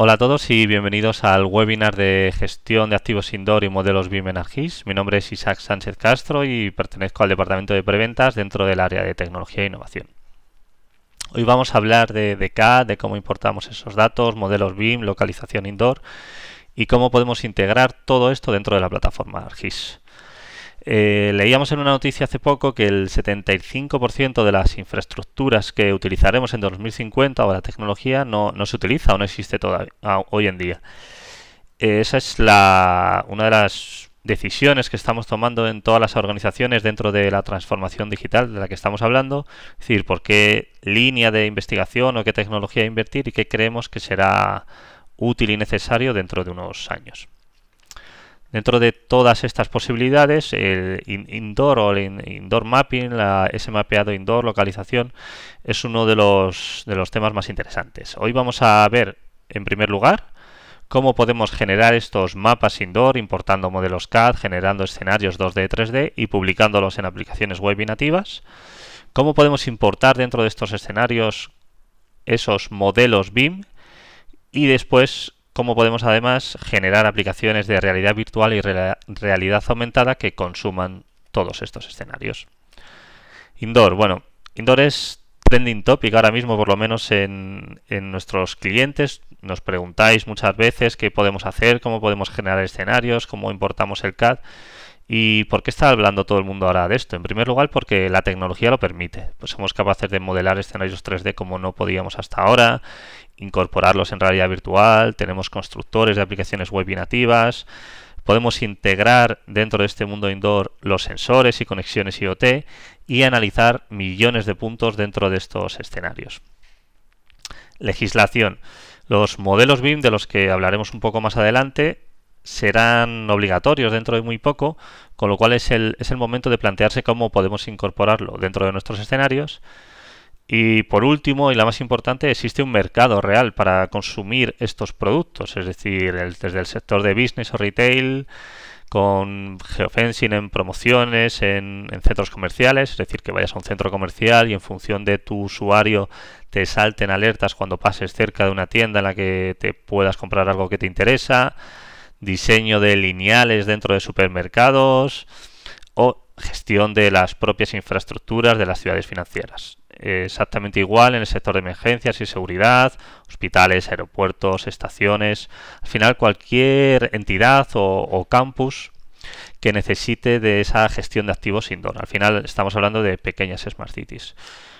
Hola a todos y bienvenidos al webinar de gestión de activos indoor y modelos BIM en Argis. Mi nombre es Isaac Sánchez Castro y pertenezco al departamento de preventas dentro del área de tecnología e innovación. Hoy vamos a hablar de, de de cómo importamos esos datos, modelos BIM, localización indoor y cómo podemos integrar todo esto dentro de la plataforma Argis. Eh, leíamos en una noticia hace poco que el 75% de las infraestructuras que utilizaremos en 2050 o la tecnología no, se utiliza o no existe todavía hoy en día. Eh, esa es una de las decisiones que estamos tomando en todas las organizaciones dentro de la transformación digital de la que estamos hablando, es decir, por qué línea de investigación o qué tecnología invertir y qué creemos que será útil y necesario dentro de unos años. Dentro de todas estas posibilidades, el indoor o el indoor mapping, la, ese mapeado indoor, localización, es uno de los, de los temas más interesantes. Hoy vamos a ver, en primer lugar, cómo podemos generar estos mapas indoor importando modelos CAD, generando escenarios 2D, 3D y publicándolos en aplicaciones web y nativas. Cómo podemos importar dentro de estos escenarios esos modelos BIM y después cómo podemos además generar aplicaciones de realidad virtual y realidad aumentada que consuman todos estos escenarios. Indoor, bueno, indoor es trending topic ahora mismo, por lo menos en, en nuestros clientes. Nos preguntáis muchas veces qué podemos hacer, cómo podemos generar escenarios, cómo importamos el CAD. ¿Y por qué está hablando todo el mundo ahora de esto? En primer lugar, porque la tecnología lo permite. Pues somos capaces de modelar escenarios 3D como no podíamos hasta ahora, incorporarlos en realidad virtual, tenemos constructores de aplicaciones web y nativas, podemos integrar dentro de este mundo indoor los sensores y conexiones IoT y analizar millones de puntos dentro de estos escenarios. Legislación. Los modelos BIM de los que hablaremos un poco más adelante serán obligatorios dentro de muy poco, con lo cual es el, es el momento de plantearse cómo podemos incorporarlo dentro de nuestros escenarios. Y por último, y la más importante, existe un mercado real para consumir estos productos, es decir, desde el sector de business o retail, con geofencing en promociones, en, centros comerciales, es decir, que vayas a un centro comercial y en función de tu usuario te salten alertas cuando pases cerca de una tienda en la que te puedas comprar algo que te interesa diseño de lineales dentro de supermercados o gestión de las propias infraestructuras de las ciudades financieras. Exactamente igual en el sector de emergencias y seguridad, hospitales, aeropuertos, estaciones, al final cualquier entidad o, campus que necesite de esa gestión de activos indoor. Al final estamos hablando de pequeñas smart cities.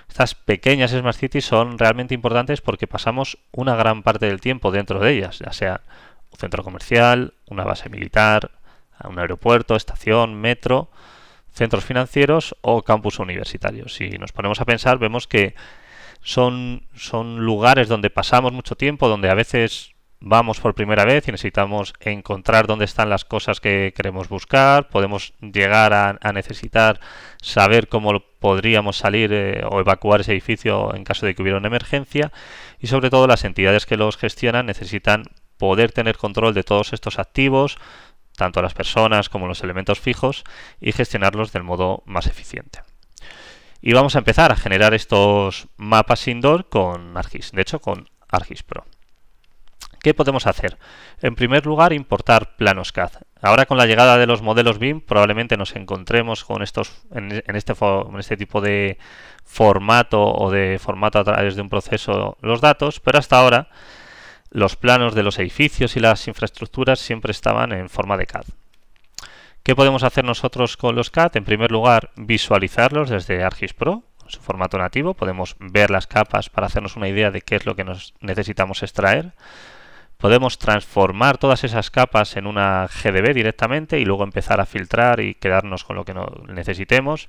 Estas pequeñas smart cities son realmente importantes porque pasamos una gran parte del tiempo dentro de ellas, ya sea centro comercial, una base militar, un aeropuerto, estación, metro, centros financieros o campus universitarios. Si nos ponemos a pensar, vemos que son, son lugares donde pasamos mucho tiempo, donde a veces vamos por primera vez y necesitamos encontrar dónde están las cosas que queremos buscar, podemos llegar a, necesitar saber cómo podríamos salir eh, o evacuar ese edificio en caso de que hubiera una emergencia y sobre todo las entidades que los gestionan necesitan poder tener control de todos estos activos, tanto las personas como los elementos fijos, y gestionarlos del modo más eficiente. Y vamos a empezar a generar estos mapas indoor con ArcGIS, de hecho con ArcGIS Pro. ¿Qué podemos hacer? En primer lugar, importar planos CAD. Ahora con la llegada de los modelos BIM probablemente nos encontremos con estos en, este en, este, tipo de formato o de formato a través de un proceso los datos, pero hasta ahora los planos de los edificios y las infraestructuras siempre estaban en forma de CAD. ¿Qué podemos hacer nosotros con los CAD? En primer lugar, visualizarlos desde ArcGIS Pro, en su formato nativo. Podemos ver las capas para hacernos una idea de qué es lo que nos necesitamos extraer. Podemos transformar todas esas capas en una GDB directamente y luego empezar a filtrar y quedarnos con lo que necesitemos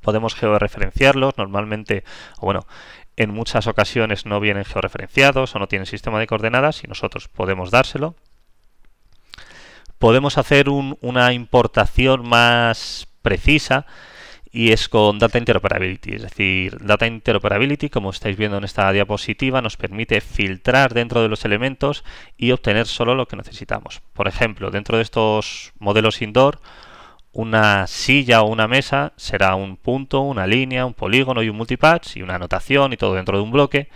podemos georreferenciarlos. Normalmente, bueno, en muchas ocasiones no vienen georreferenciados o no tienen sistema de coordenadas y nosotros podemos dárselo. Podemos hacer una importación más precisa y es con Data Interoperability. Es decir, Data Interoperability, como estáis viendo en esta diapositiva, nos permite filtrar dentro de los elementos y obtener solo lo que necesitamos. Por ejemplo, dentro de estos modelos indoor una silla o una mesa será un punto, una línea, un polígono y un multipatch y una anotación y todo dentro de un bloque.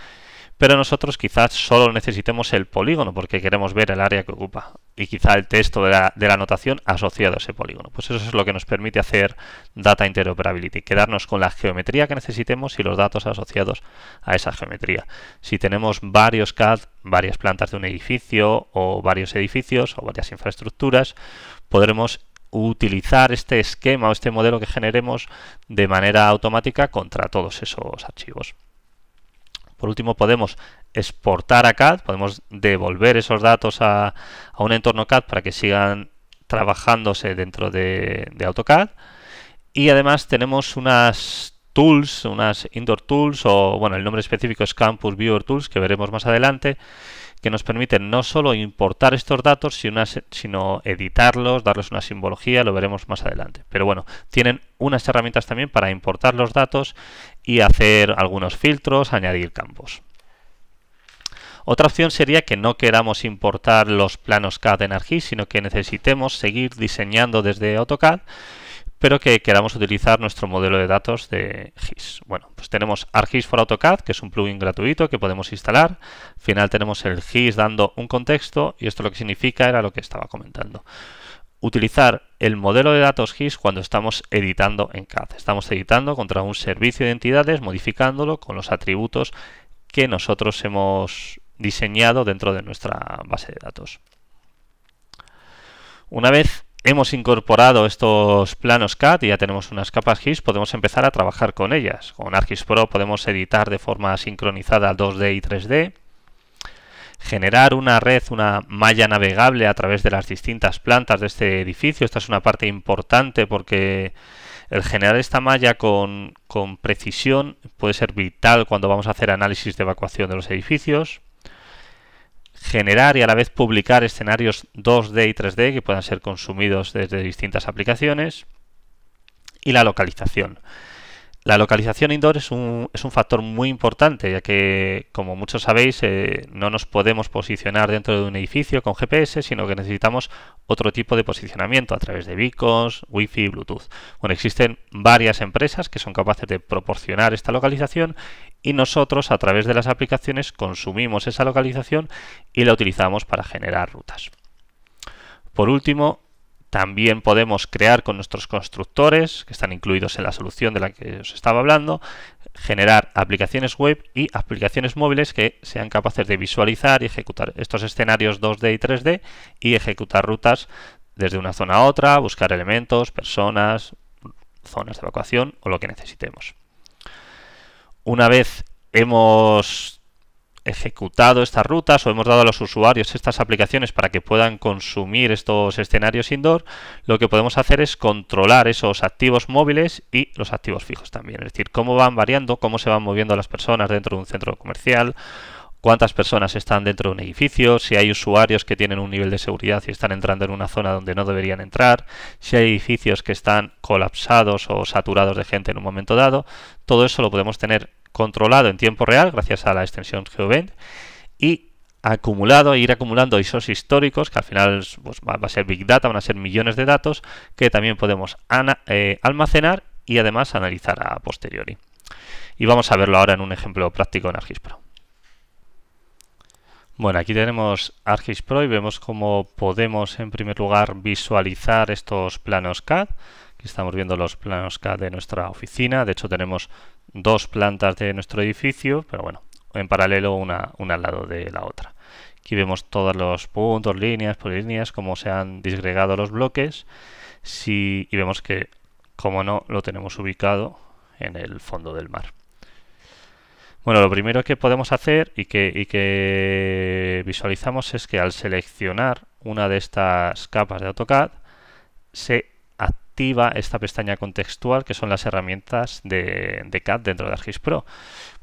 Pero nosotros quizás solo necesitemos el polígono porque queremos ver el área que ocupa y quizá el texto de la, anotación asociado a ese polígono. Pues eso es lo que nos permite hacer Data Interoperability, quedarnos con la geometría que necesitemos y los datos asociados a esa geometría. Si tenemos varios CAD, varias plantas de un edificio o varios edificios o varias infraestructuras, podremos utilizar este esquema o este modelo que generemos de manera automática contra todos esos archivos. Por último, podemos exportar a CAD, podemos devolver esos datos a, un entorno CAD para que sigan trabajándose dentro de, de, AutoCAD. Y además tenemos unas tools, unas indoor tools, o bueno, el nombre específico es Campus Viewer Tools, que veremos más adelante, que nos permiten no solo importar estos datos, sino, editarlos, darles una simbología, lo veremos más adelante. Pero bueno, tienen unas herramientas también para importar los datos y hacer algunos filtros, añadir campos. Otra opción sería que no queramos importar los planos CAD en ArcGIS, sino que necesitemos seguir diseñando desde AutoCAD pero que queramos utilizar nuestro modelo de datos de GIS. Bueno, pues tenemos ArcGIS for AutoCAD, que es un plugin gratuito que podemos instalar. Al final tenemos el GIS dando un contexto y esto lo que significa era lo que estaba comentando. Utilizar el modelo de datos GIS cuando estamos editando en CAD. Estamos editando contra un servicio de entidades, modificándolo con los atributos que nosotros hemos diseñado dentro de nuestra base de datos. Una vez hemos incorporado estos planos CAD y ya tenemos unas capas GIS, podemos empezar a trabajar con ellas. Con ArcGIS Pro podemos editar de forma sincronizada 2D y 3D, generar una red, una malla navegable a través de las distintas plantas de este edificio. Esta es una parte importante porque el generar esta malla con, con precisión puede ser vital cuando vamos a hacer análisis de evacuación de los edificios generar y a la vez publicar escenarios 2D y 3D que puedan ser consumidos desde distintas aplicaciones y la localización. La localización indoor es un, factor muy importante, ya que, como muchos sabéis, eh, no nos podemos posicionar dentro de un edificio con GPS, sino que necesitamos otro tipo de posicionamiento a través de beacons, Wi-Fi, Bluetooth. Bueno, existen varias empresas que son capaces de proporcionar esta localización y nosotros a través de las aplicaciones consumimos esa localización y la utilizamos para generar rutas. Por último, también podemos crear con nuestros constructores, que están incluidos en la solución de la que os estaba hablando, generar aplicaciones web y aplicaciones móviles que sean capaces de visualizar y ejecutar estos escenarios 2D y 3D y ejecutar rutas desde una zona a otra, buscar elementos, personas, zonas de evacuación o lo que necesitemos. Una vez hemos ejecutado estas rutas o hemos dado a los usuarios estas aplicaciones para que puedan consumir estos escenarios indoor, lo que podemos hacer es controlar esos activos móviles y los activos fijos también. Es decir, cómo van variando, cómo se van moviendo las personas dentro de un centro comercial, cuántas personas están dentro de un edificio, si hay usuarios que tienen un nivel de seguridad y están entrando en una zona donde no deberían entrar, si hay edificios que están colapsados o saturados de gente en un momento dado, todo eso lo podemos tener controlado en tiempo real gracias a la extensión Geovent y acumulado, ir acumulando ISOs históricos, que al final pues, va a ser Big Data, van a ser millones de datos que también podemos eh, almacenar y además analizar a posteriori. Y vamos a verlo ahora en un ejemplo práctico en Pro Bueno, aquí tenemos Pro y vemos cómo podemos en primer lugar visualizar estos planos CAD. Aquí estamos viendo los planos CAD de nuestra oficina. De hecho, tenemos dos plantas de nuestro edificio, pero bueno, en paralelo una, al lado de la otra. Aquí vemos todos los puntos, líneas, por líneas, cómo se han disgregado los bloques. Si, y vemos que, como no, lo tenemos ubicado en el fondo del mar. Bueno, lo primero que podemos hacer y que, y que visualizamos es que al seleccionar una de estas capas de AutoCAD, se esta pestaña contextual que son las herramientas de, CAD dentro de ArcGIS Pro.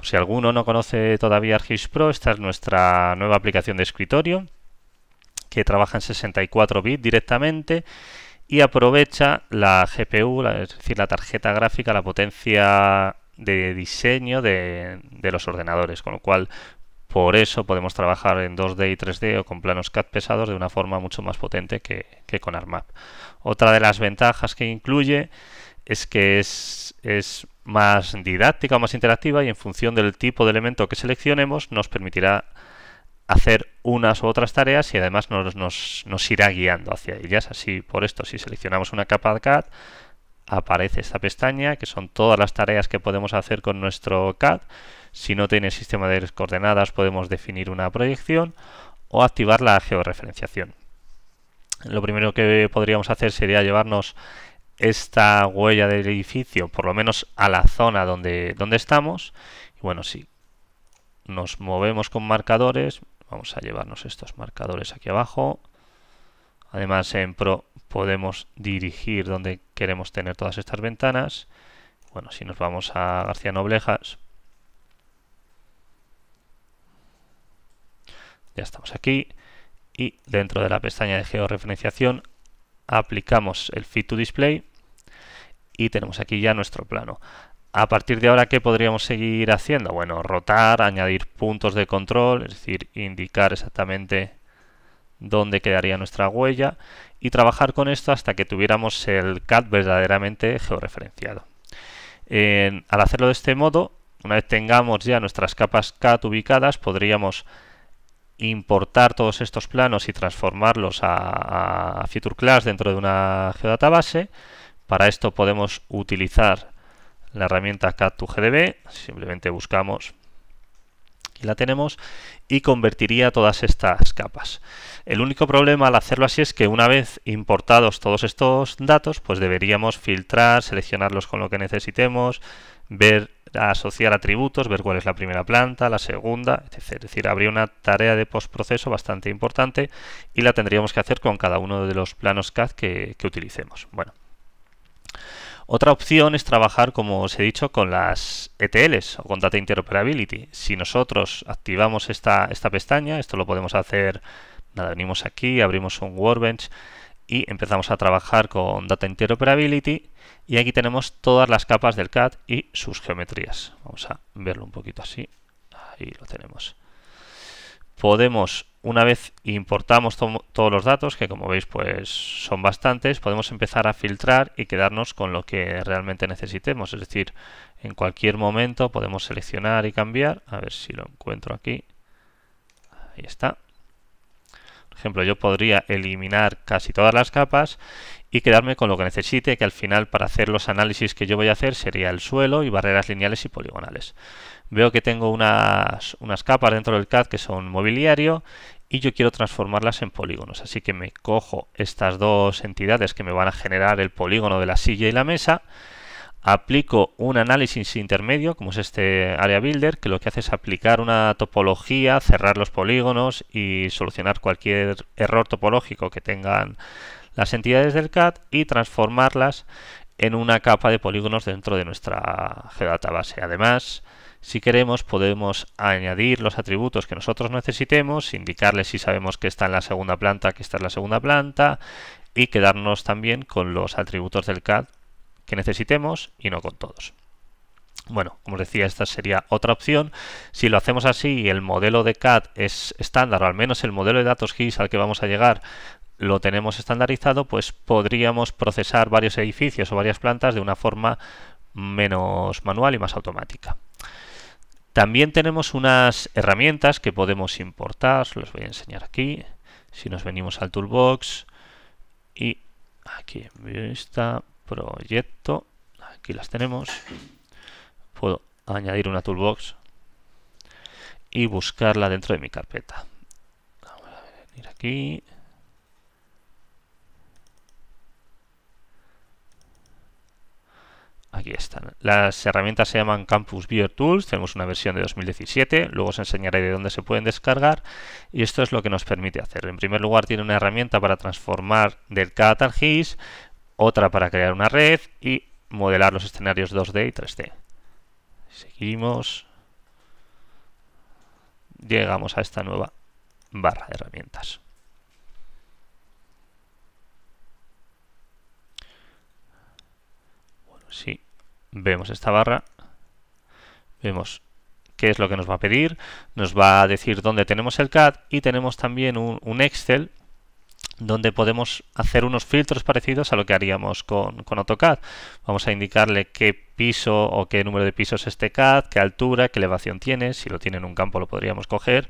si alguno no conoce todavía ArcGIS Pro, esta es nuestra nueva aplicación de escritorio que trabaja en 64 bits directamente y aprovecha la GPU, es decir, la tarjeta gráfica, la potencia de diseño de, de, los ordenadores, con lo cual por eso podemos trabajar en 2D y 3D o con planos CAD pesados de una forma mucho más potente que, con ARMAP. Otra de las ventajas que incluye es que es, más didáctica o más interactiva y en función del tipo de elemento que seleccionemos nos permitirá hacer unas u otras tareas y además nos, nos irá guiando hacia ellas. Así, por esto, si seleccionamos una capa de CAD, aparece esta pestaña que son todas las tareas que podemos hacer con nuestro CAD si no tiene sistema de coordenadas podemos definir una proyección o activar la georreferenciación. Lo primero que podríamos hacer sería llevarnos esta huella del edificio, por lo menos a la zona donde, donde estamos. bueno, si nos movemos con marcadores, vamos a llevarnos estos marcadores aquí abajo. Además en Pro podemos dirigir donde queremos tener todas estas ventanas. Bueno, si nos vamos a García Noblejas, Ya estamos aquí y dentro de la pestaña de georreferenciación aplicamos el Fit to Display y tenemos aquí ya nuestro plano. A partir de ahora, ¿qué podríamos seguir haciendo? Bueno, rotar, añadir puntos de control, es decir, indicar exactamente dónde quedaría nuestra huella y trabajar con esto hasta que tuviéramos el CAD verdaderamente georreferenciado. al hacerlo de este modo, una vez tengamos ya nuestras capas CAD ubicadas, podríamos importar todos estos planos y transformarlos a, Future Feature Class dentro de una geodatabase. Para esto podemos utilizar la herramienta cat 2 gdb simplemente buscamos y la tenemos, y convertiría todas estas capas. El único problema al hacerlo así es que una vez importados todos estos datos, pues deberíamos filtrar, seleccionarlos con lo que necesitemos, ver asociar atributos, ver cuál es la primera planta, la segunda, etc. Es decir, habría una tarea de postproceso bastante importante y la tendríamos que hacer con cada uno de los planos CAD que, utilicemos. Bueno. Otra opción es trabajar, como os he dicho, con las ETLs o con Data Interoperability. Si nosotros activamos esta, esta pestaña, esto lo podemos hacer, nada, venimos aquí, abrimos un Workbench, y empezamos a trabajar con Data Interoperability y aquí tenemos todas las capas del CAD y sus geometrías. Vamos a verlo un poquito así. Ahí lo tenemos. Podemos, una vez importamos todos los datos, que como veis pues son bastantes, podemos empezar a filtrar y quedarnos con lo que realmente necesitemos. Es decir, en cualquier momento podemos seleccionar y cambiar. A ver si lo encuentro aquí. Ahí está. Por ejemplo, yo podría eliminar casi todas las capas y quedarme con lo que necesite, que al final para hacer los análisis que yo voy a hacer sería el suelo y barreras lineales y poligonales. Veo que tengo unas, unas capas dentro del CAD que son mobiliario y yo quiero transformarlas en polígonos. Así que me cojo estas dos entidades que me van a generar el polígono de la silla y la mesa aplico un análisis intermedio, como es este Area Builder, que lo que hace es aplicar una topología, cerrar los polígonos y solucionar cualquier error topológico que tengan las entidades del CAD y transformarlas en una capa de polígonos dentro de nuestra geodatabase. Además, si queremos, podemos añadir los atributos que nosotros necesitemos, indicarles si sabemos que está en la segunda planta, que está en la segunda planta, y quedarnos también con los atributos del CAD que necesitemos y no con todos. Bueno, como os decía, esta sería otra opción. Si lo hacemos así y el modelo de CAD es estándar, o al menos el modelo de datos GIS al que vamos a llegar lo tenemos estandarizado, pues podríamos procesar varios edificios o varias plantas de una forma menos manual y más automática. También tenemos unas herramientas que podemos importar, los voy a enseñar aquí. Si nos venimos al Toolbox y aquí está proyecto, aquí las tenemos, puedo añadir una toolbox y buscarla dentro de mi carpeta. Vamos a venir aquí. Aquí están. Las herramientas se llaman Campus Viewer Tools. Tenemos una versión de 2017. Luego os enseñaré de dónde se pueden descargar. Y esto es lo que nos permite hacer. En primer lugar, tiene una herramienta para transformar del CAD al otra para crear una red y modelar los escenarios 2D y 3D. Seguimos. Llegamos a esta nueva barra de herramientas. Bueno, sí, vemos esta barra, vemos qué es lo que nos va a pedir, nos va a decir dónde tenemos el CAD y tenemos también un Excel donde podemos hacer unos filtros parecidos a lo que haríamos con, con, AutoCAD. Vamos a indicarle qué piso o qué número de pisos es este CAD, qué altura, qué elevación tiene, si lo tiene en un campo lo podríamos coger,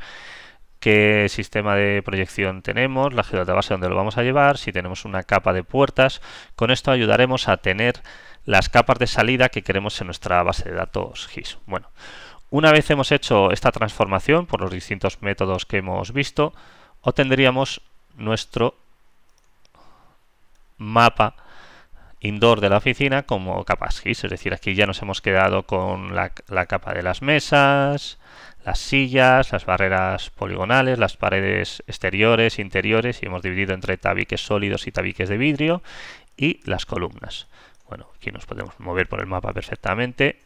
qué sistema de proyección tenemos, la base donde lo vamos a llevar, si tenemos una capa de puertas. Con esto ayudaremos a tener las capas de salida que queremos en nuestra base de datos GIS. Bueno, una vez hemos hecho esta transformación por los distintos métodos que hemos visto, obtendríamos nuestro mapa indoor de la oficina como capas es decir, aquí ya nos hemos quedado con la, la, capa de las mesas, las sillas, las barreras poligonales, las paredes exteriores, interiores, y hemos dividido entre tabiques sólidos y tabiques de vidrio, y las columnas. Bueno, aquí nos podemos mover por el mapa perfectamente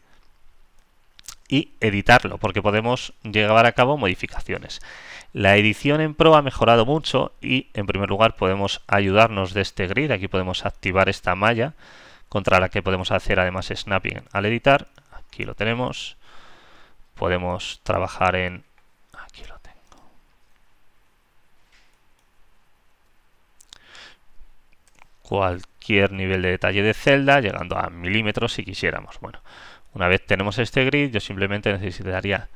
y editarlo, porque podemos llevar a cabo modificaciones. La edición en Pro ha mejorado mucho y en primer lugar podemos ayudarnos de este grid. Aquí podemos activar esta malla contra la que podemos hacer además snapping al editar. Aquí lo tenemos. Podemos trabajar en... Aquí lo tengo. Cualquier nivel de detalle de celda, llegando a milímetros si quisiéramos. Bueno, una vez tenemos este grid, yo simplemente necesitaría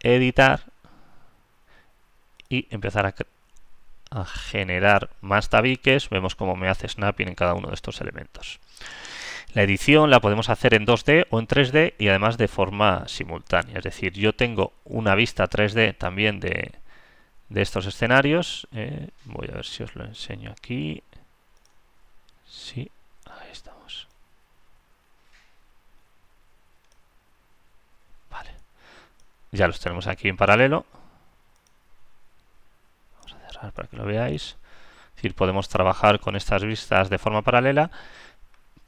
editar y empezar a, generar más tabiques. Vemos cómo me hace snapping en cada uno de estos elementos. La edición la podemos hacer en 2D o en 3D y además de forma simultánea. Es decir, yo tengo una vista 3D también de, estos escenarios. Eh, voy a ver si os lo enseño aquí. Sí, ahí estamos. Vale. Ya los tenemos aquí en paralelo para que lo veáis. podemos trabajar con estas vistas de forma paralela.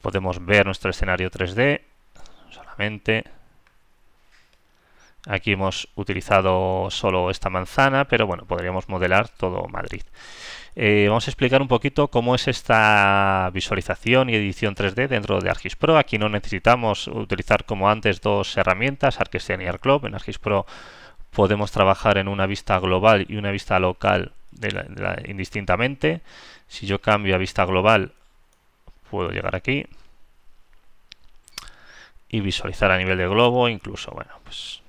Podemos ver nuestro escenario 3D solamente. Aquí hemos utilizado solo esta manzana, pero bueno, podríamos modelar todo Madrid. Eh, vamos a explicar un poquito cómo es esta visualización y edición 3D dentro de ArcGIS Pro. Aquí no necesitamos utilizar como antes dos herramientas, ArcGIS y ArcGlobe. En ArcGIS Pro podemos trabajar en una vista global y una vista local indistintamente. Si yo cambio a vista global, puedo llegar aquí y visualizar a nivel de globo, incluso, bueno, pues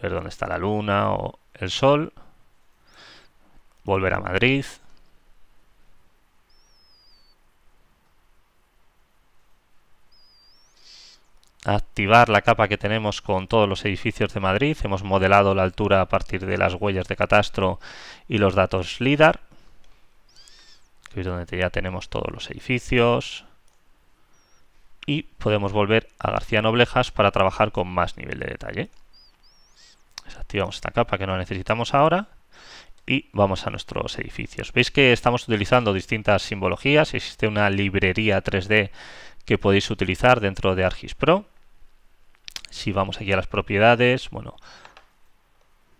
ver dónde está la luna o el sol, volver a Madrid, activar la capa que tenemos con todos los edificios de Madrid. Hemos modelado la altura a partir de las huellas de catastro y los datos LIDAR. es donde ya tenemos todos los edificios. Y podemos volver a García Noblejas para trabajar con más nivel de detalle. Desactivamos esta capa que no necesitamos ahora y vamos a nuestros edificios. Veis que estamos utilizando distintas simbologías. Existe una librería 3D que podéis utilizar dentro de pro si vamos aquí a las propiedades, bueno,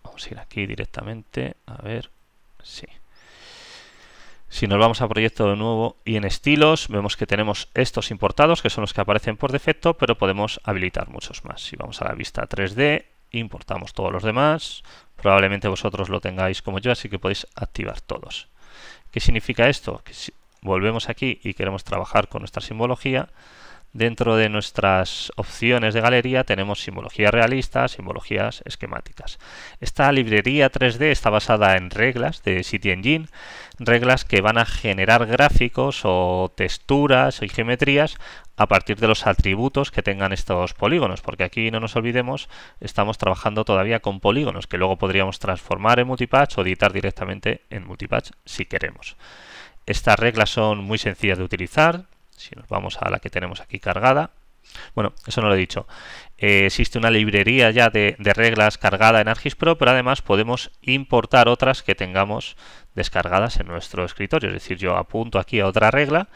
vamos a ir aquí directamente, a ver, sí. Si nos vamos a proyecto de nuevo y en estilos, vemos que tenemos estos importados, que son los que aparecen por defecto, pero podemos habilitar muchos más. Si vamos a la vista 3D, importamos todos los demás. Probablemente vosotros lo tengáis como yo, así que podéis activar todos. ¿Qué significa esto? Que si volvemos aquí y queremos trabajar con nuestra simbología, Dentro de nuestras opciones de galería tenemos simbología realista, simbologías esquemáticas. Esta librería 3D está basada en reglas de CityEngine, reglas que van a generar gráficos o texturas y geometrías a partir de los atributos que tengan estos polígonos, porque aquí no nos olvidemos, estamos trabajando todavía con polígonos que luego podríamos transformar en multipatch o editar directamente en multipatch si queremos. Estas reglas son muy sencillas de utilizar, si nos vamos a la que tenemos aquí cargada, bueno, eso no lo he dicho. Eh, existe una librería ya de, reglas cargada en Pro, pero además podemos importar otras que tengamos descargadas en nuestro escritorio. Es decir, yo apunto aquí a otra regla.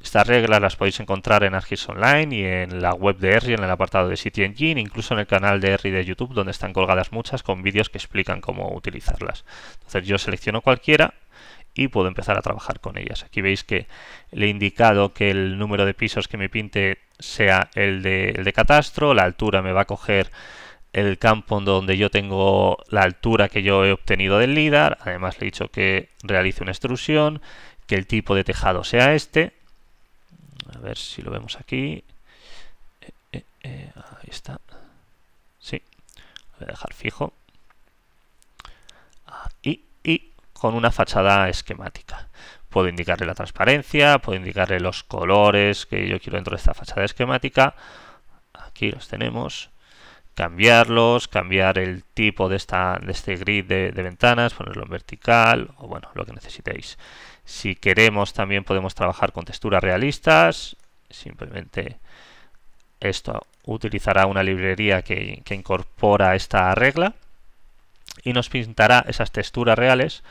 Estas reglas las podéis encontrar en ArcGIS Online y en la web de Erri, en el apartado de City Engine, incluso en el canal de Erri de YouTube, donde están colgadas muchas con vídeos que explican cómo utilizarlas. Entonces yo selecciono cualquiera y puedo empezar a trabajar con ellas. Aquí veis que le he indicado que el número de pisos que me pinte sea el de, de catastro, la altura me va a coger el campo donde yo tengo la altura que yo he obtenido del LIDAR, además le he dicho que realice una extrusión, que el tipo de tejado sea este, a ver si lo vemos aquí, eh, eh, eh, ahí está, sí, lo voy a dejar fijo, con una fachada esquemática. Puedo indicarle la transparencia, puedo indicarle los colores que yo quiero dentro de esta fachada esquemática. Aquí los tenemos. Cambiarlos, cambiar el tipo de, esta, de este grid de, ventanas, ponerlo en vertical o bueno, lo que necesitéis. Si queremos también podemos trabajar con texturas realistas. Simplemente esto utilizará una librería que incorpora esta regla y nos pintará esas texturas reales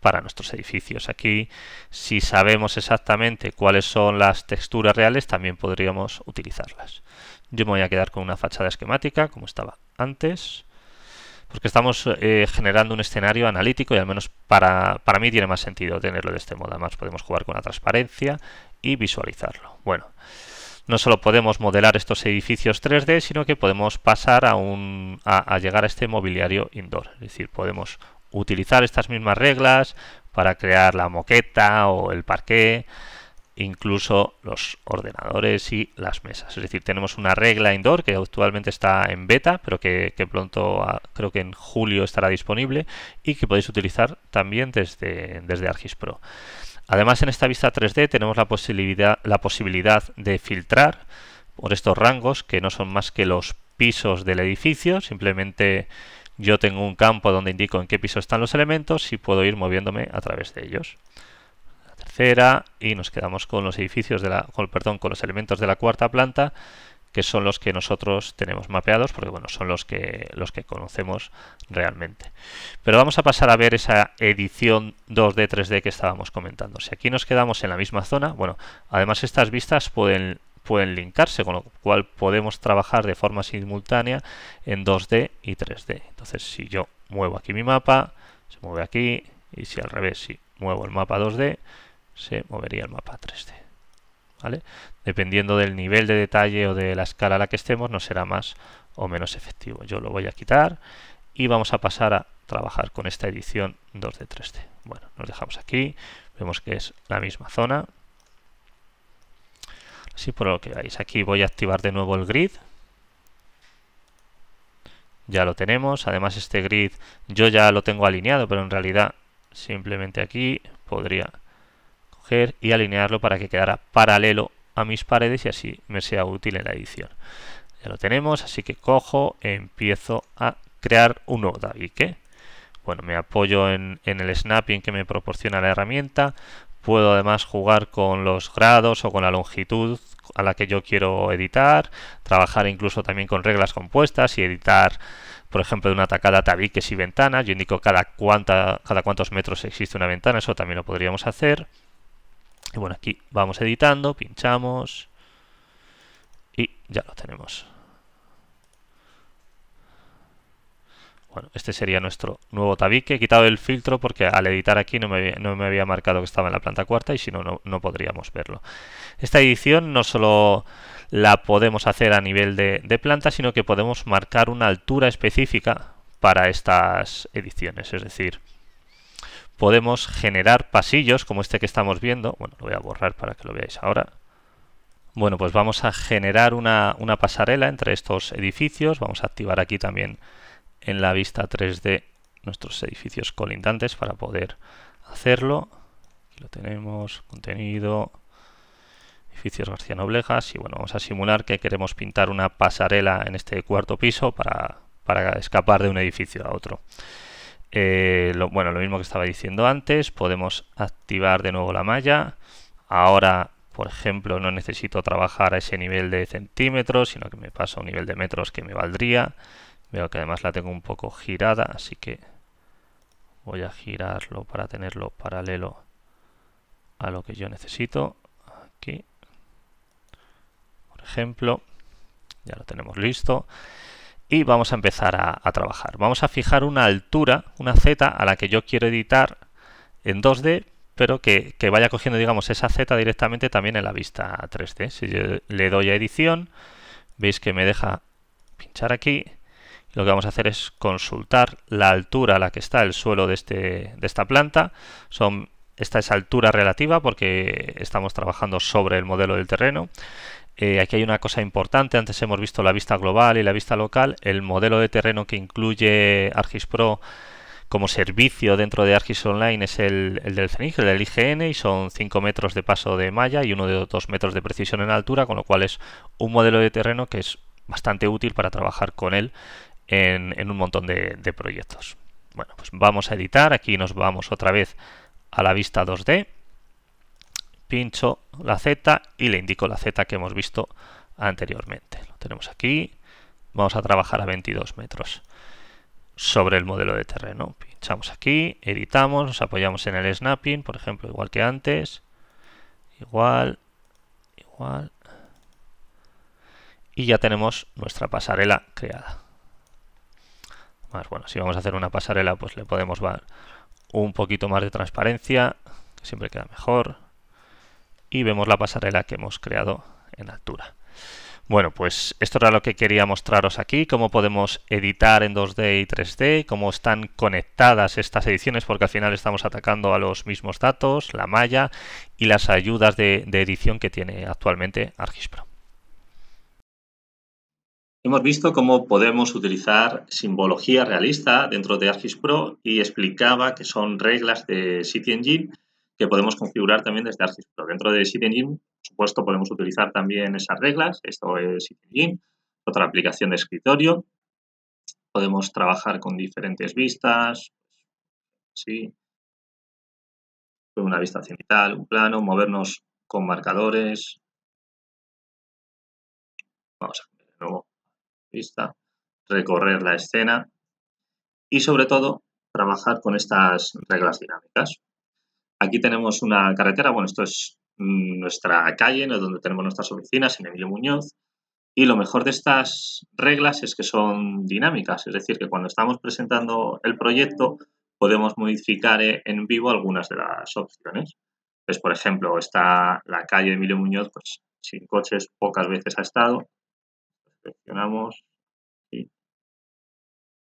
para nuestros edificios. Aquí, si sabemos exactamente cuáles son las texturas reales, también podríamos utilizarlas. Yo me voy a quedar con una fachada esquemática, como estaba antes, porque estamos eh, generando un escenario analítico y al menos para, para mí tiene más sentido tenerlo de este modo. Además, podemos jugar con la transparencia y visualizarlo. Bueno no solo podemos modelar estos edificios 3D, sino que podemos pasar a, a, llegar a este mobiliario indoor. Es decir, podemos utilizar estas mismas reglas para crear la moqueta o el parqué, incluso los ordenadores y las mesas. Es decir, tenemos una regla indoor que actualmente está en beta, pero que, pronto, creo que en julio estará disponible y que podéis utilizar también desde, desde Pro. Además, en esta vista 3D tenemos la posibilidad, la posibilidad de filtrar por estos rangos, que no son más que los pisos del edificio. Simplemente yo tengo un campo donde indico en qué piso están los elementos y puedo ir moviéndome a través de ellos. La tercera y nos quedamos con los edificios de la, perdón, con los elementos de la cuarta planta que son los que nosotros tenemos mapeados, porque bueno, son los que, los que conocemos realmente. Pero vamos a pasar a ver esa edición 2D, 3D que estábamos comentando. Si aquí nos quedamos en la misma zona, bueno, además estas vistas pueden pueden linkarse, con lo cual podemos trabajar de forma simultánea en 2D y 3D. Entonces, si yo muevo aquí mi mapa, se mueve aquí, y si al revés, si muevo el mapa 2D, se movería el mapa 3D. Dependiendo del nivel de detalle o de la escala a la que estemos, no será más o menos efectivo. Yo lo voy a quitar y vamos a pasar a trabajar con esta edición 2 d 3D. Bueno, nos dejamos aquí, vemos que es la misma zona. Así por lo que veis, aquí voy a activar de nuevo el grid. Ya lo tenemos, además este grid yo ya lo tengo alineado, pero en realidad simplemente aquí podría y alinearlo para que quedara paralelo a mis paredes y así me sea útil en la edición. Ya lo tenemos, así que cojo empiezo a crear un nuevo tabique. Bueno, me apoyo en, el snapping que me proporciona la herramienta. Puedo además jugar con los grados o con la longitud a la que yo quiero editar, trabajar incluso también con reglas compuestas y editar, por ejemplo, de una tacada tabiques y ventanas. Yo indico cada, cuánta, cada cuántos metros existe una ventana, eso también lo podríamos hacer. Y bueno, aquí vamos editando, pinchamos y ya lo tenemos. Bueno, este sería nuestro nuevo tabique. He quitado el filtro porque al editar aquí no me había, marcado que estaba en la planta cuarta y si no, no podríamos verlo. Esta edición no solo la podemos hacer a nivel de, de planta, sino que podemos marcar una altura específica para estas ediciones. Es decir, podemos generar pasillos como este que estamos viendo. Bueno, lo voy a borrar para que lo veáis ahora. Bueno, pues vamos a generar una, pasarela entre estos edificios. Vamos a activar aquí también en la vista 3D nuestros edificios colindantes para poder hacerlo. Aquí lo tenemos, contenido, edificios García Noblejas. Y bueno, vamos a simular que queremos pintar una pasarela en este cuarto piso para, para escapar de un edificio a otro. Eh, lo, bueno, lo mismo que estaba diciendo antes, podemos activar de nuevo la malla. Ahora, por ejemplo, no necesito trabajar a ese nivel de centímetros, sino que me pasa a un nivel de metros que me valdría. Veo que además la tengo un poco girada, así que voy a girarlo para tenerlo paralelo a lo que yo necesito. Aquí, por ejemplo, ya lo tenemos listo y vamos a empezar a, trabajar. Vamos a fijar una altura, una Z a la que yo quiero editar en 2D pero que, vaya cogiendo, digamos, esa Z directamente también en la vista 3D. Si le doy a edición, veis que me deja pinchar aquí. Lo que vamos a hacer es consultar la altura a la que está el suelo de, este, de esta planta. Son, esta es altura relativa porque estamos trabajando sobre el modelo del terreno. Eh, aquí hay una cosa importante, antes hemos visto la vista global y la vista local, el modelo de terreno que incluye ArcGIS Pro como servicio dentro de ArcGIS Online es el, del CENIG, el del IGN, y son 5 metros de paso de malla y uno de 2 metros de precisión en altura, con lo cual es un modelo de terreno que es bastante útil para trabajar con él en, un montón de, de proyectos. Bueno, pues vamos a editar, aquí nos vamos otra vez a la vista 2D, pincho la Z y le indico la Z que hemos visto anteriormente. Lo tenemos aquí. Vamos a trabajar a 22 metros sobre el modelo de terreno. Pinchamos aquí, editamos, nos apoyamos en el snapping, por ejemplo, igual que antes. Igual, igual. Y ya tenemos nuestra pasarela creada. Más bueno, si vamos a hacer una pasarela, pues le podemos dar un poquito más de transparencia, que siempre queda mejor y vemos la pasarela que hemos creado en altura. Bueno, pues esto era lo que quería mostraros aquí, cómo podemos editar en 2D y 3D, cómo están conectadas estas ediciones, porque al final estamos atacando a los mismos datos, la malla y las ayudas de, edición que tiene actualmente Pro. Hemos visto cómo podemos utilizar simbología realista dentro de Pro y explicaba que son reglas de CityEngine que podemos configurar también desde ArcGIS. Dentro de CityEngine, por supuesto, podemos utilizar también esas reglas. Esto es CityEngine, otra aplicación de escritorio. Podemos trabajar con diferentes vistas, sí, una vista cenital, un plano, movernos con marcadores. Vamos a de nuevo vista, recorrer la escena y sobre todo trabajar con estas reglas dinámicas. Aquí tenemos una carretera, bueno, esto es mm, nuestra calle, donde tenemos nuestras oficinas en Emilio Muñoz. Y lo mejor de estas reglas es que son dinámicas, es decir, que cuando estamos presentando el proyecto podemos modificar eh, en vivo algunas de las opciones. Pues, por ejemplo, está la calle Emilio Muñoz, pues sin coches pocas veces ha estado. Seleccionamos y